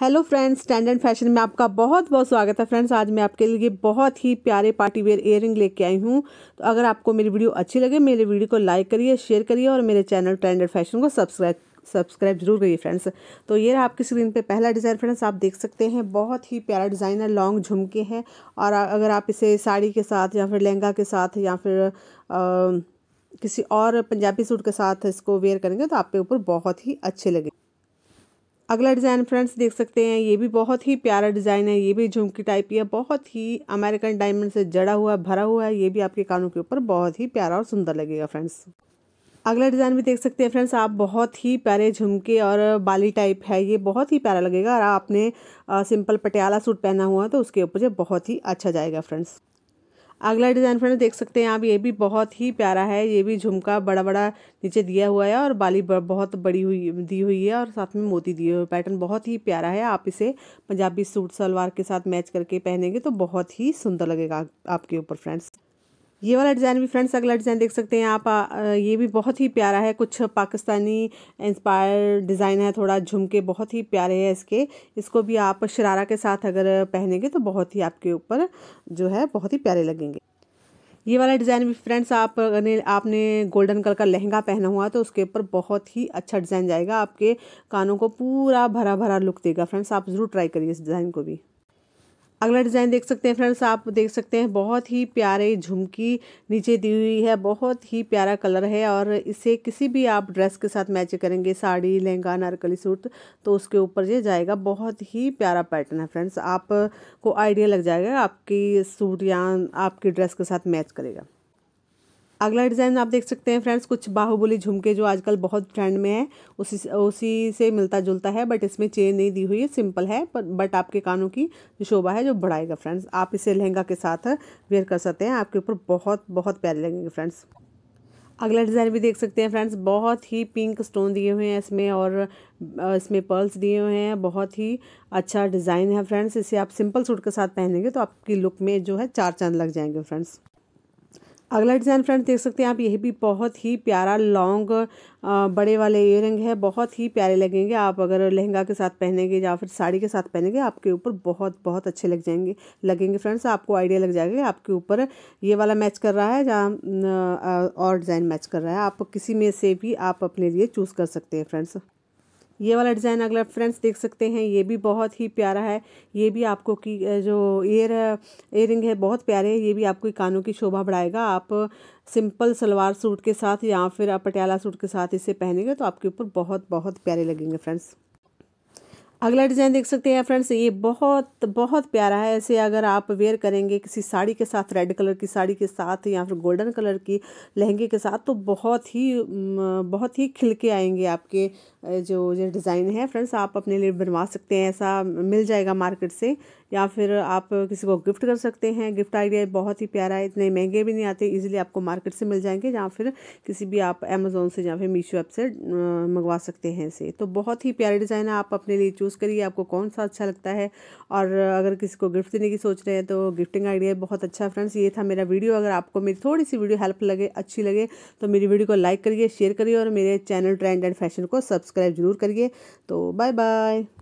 hello friends standard fashion में आपका बहुत बहुत स्वागत है फ्रेंड्स आज मैं आपके लिए बहुत ही प्यारे पार्टी वेयर इयर लेके आई हूँ तो अगर आपको मेरी वीडियो अच्छी लगे मेरे वीडियो को लाइक करिए शेयर करिए और मेरे चैनल स्टैंडर्ड फैशन को सब्सक्राइब सब्सक्राइब जरूर करिए फ्रेंड्स तो ये रहा आपकी स्क्रीन पे पहला डिज़ाइन फ्रेंड्स आप देख सकते हैं बहुत ही प्यारा डिज़ाइन है लॉन्ग झुमके हैं और अगर आप इसे साड़ी के साथ या फिर लहंगा के साथ या फिर आ, किसी और पंजाबी सूट के साथ इसको वेयर करेंगे तो आपके ऊपर बहुत ही अच्छे लगेंगे अगला डिज़ाइन फ्रेंड्स देख सकते हैं ये भी बहुत ही प्यारा डिज़ाइन है ये भी झुमकी टाइप ही है बहुत ही अमेरिकन डायमंड से जड़ा हुआ भरा हुआ है ये भी आपके कानों के ऊपर बहुत ही प्यारा और सुंदर लगेगा फ्रेंड्स अगला डिज़ाइन भी देख सकते हैं फ्रेंड्स आप बहुत ही प्यारे झुमके और बाली टाइप है ये बहुत ही प्यारा लगेगा और आपने सिंपल पटियाला सूट पहना हुआ है तो उसके ऊपर ये बहुत ही अच्छा जाएगा फ्रेंड्स अगला डिज़ाइन फ्रेंड्स देख सकते हैं आप ये भी बहुत ही प्यारा है ये भी झुमका बड़ा बड़ा नीचे दिया हुआ है और बाली बहुत बड़ी हुई दी हुई है और साथ में मोती दिए हुए पैटर्न बहुत ही प्यारा है आप इसे पंजाबी सूट सलवार के साथ मैच करके पहनेंगे तो बहुत ही सुंदर लगेगा आपके ऊपर फ्रेंड्स ये वाला डिज़ाइन भी फ्रेंड्स अगला डिज़ाइन देख सकते हैं आप ये भी बहुत ही प्यारा है कुछ पाकिस्तानी इंस्पायर डिज़ाइन है थोड़ा झुमके बहुत ही प्यारे हैं इसके इसको भी आप शरारा के साथ अगर पहनेंगे तो बहुत ही आपके ऊपर जो है बहुत ही प्यारे लगेंगे ये वाला डिज़ाइन भी फ्रेंड्स आप ने आपने गोल्डन कलर का लहंगा पहना हुआ तो उसके ऊपर बहुत ही अच्छा डिज़ाइन जाएगा आपके कानों को पूरा भरा भरा लुक देगा फ्रेंड्स आप ज़रूर ट्राई करिए इस डिज़ाइन को भी अगला डिज़ाइन देख सकते हैं फ्रेंड्स आप देख सकते हैं बहुत ही प्यारे झुमकी नीचे दी हुई है बहुत ही प्यारा कलर है और इसे किसी भी आप ड्रेस के साथ मैच करेंगे साड़ी लहंगा नारकली सूट तो उसके ऊपर ये जाएगा बहुत ही प्यारा पैटर्न है फ्रेंड्स आपको आइडिया लग जाएगा आपकी सूट या आपकी ड्रेस के साथ मैच करेगा अगला डिज़ाइन आप देख सकते हैं फ्रेंड्स कुछ बाहुबली झुमके जो आजकल बहुत ट्रेंड में है उसी उसी से मिलता जुलता है बट इसमें चेन नहीं दी हुई है सिंपल है पर बट आपके कानों की जो शोभा है जो बढ़ाएगा फ्रेंड्स आप इसे लहंगा के साथ वेयर कर सकते हैं आपके ऊपर बहुत बहुत प्यारे लगेंगे फ्रेंड्स अगला डिज़ाइन भी देख सकते हैं फ्रेंड्स बहुत ही पिंक स्टोन दिए हुए हैं इसमें और इसमें पर्ल्स दिए हुए हैं बहुत ही अच्छा डिज़ाइन है फ्रेंड्स इसे आप सिंपल सूट के साथ पहनेंगे तो आपकी लुक में जो है चार चांद लग जाएंगे फ्रेंड्स अगला डिज़ाइन फ्रेंड्स देख सकते हैं आप यह भी बहुत ही प्यारा लॉन्ग बड़े वाले रिंग है बहुत ही प्यारे लगेंगे आप अगर लहंगा के साथ पहनेंगे या फिर साड़ी के साथ पहनेंगे आपके ऊपर बहुत बहुत अच्छे लग जाएंगे लगेंगे फ्रेंड्स आपको आइडिया लग जाएगा आपके ऊपर ये वाला मैच कर रहा है या और डिज़ाइन मैच कर रहा है आप किसी में से भी आप अपने लिए चूज़ कर सकते हैं फ्रेंड्स ये वाला डिज़ाइन अगला फ्रेंड्स देख सकते हैं ये भी बहुत ही प्यारा है ये भी आपको की जो एयर एयर है बहुत प्यारे हैं ये भी आपको कानों की शोभा बढ़ाएगा आप सिंपल सलवार सूट के साथ या फिर आप पटियाला सूट के साथ इसे पहनेंगे तो आपके ऊपर बहुत बहुत प्यारे लगेंगे फ्रेंड्स अगला डिज़ाइन देख सकते हैं फ्रेंड्स ये बहुत बहुत प्यारा है ऐसे अगर आप वेयर करेंगे किसी साड़ी के साथ रेड कलर की साड़ी के साथ या फिर गोल्डन कलर की लहंगे के साथ तो बहुत ही बहुत ही खिलके आएंगे आपके जो ये डिज़ाइन है फ्रेंड्स आप अपने लिए बनवा सकते हैं ऐसा मिल जाएगा मार्केट से या फिर आप किसी को गिफ्ट कर सकते हैं गिफ्ट आइडिया बहुत ही प्यारा है इतने महंगे भी नहीं आते इजीली आपको मार्केट से मिल जाएंगे या फिर किसी भी आप अमेज़ोन से या फिर मीशो ऐप से मंगवा सकते हैं इसे तो बहुत ही प्यारे डिज़ाइन है आप अपने लिए चूज़ करिए आपको कौन सा अच्छा लगता है और अगर किसी को गिफ्ट देने की सोच रहे हैं तो गिफ्टिंग आइडिया बहुत अच्छा फ्रेंड्स ये था मेरा वीडियो अगर आपको मेरी थोड़ी सी वीडियो हेल्प लगे अच्छी लगे तो मेरी वीडियो को लाइक करिए शेयर करिए और मेरे चैनल ट्रेंड एंड फैशन को सब्सक्राइब जरूर करिए तो बाय बाय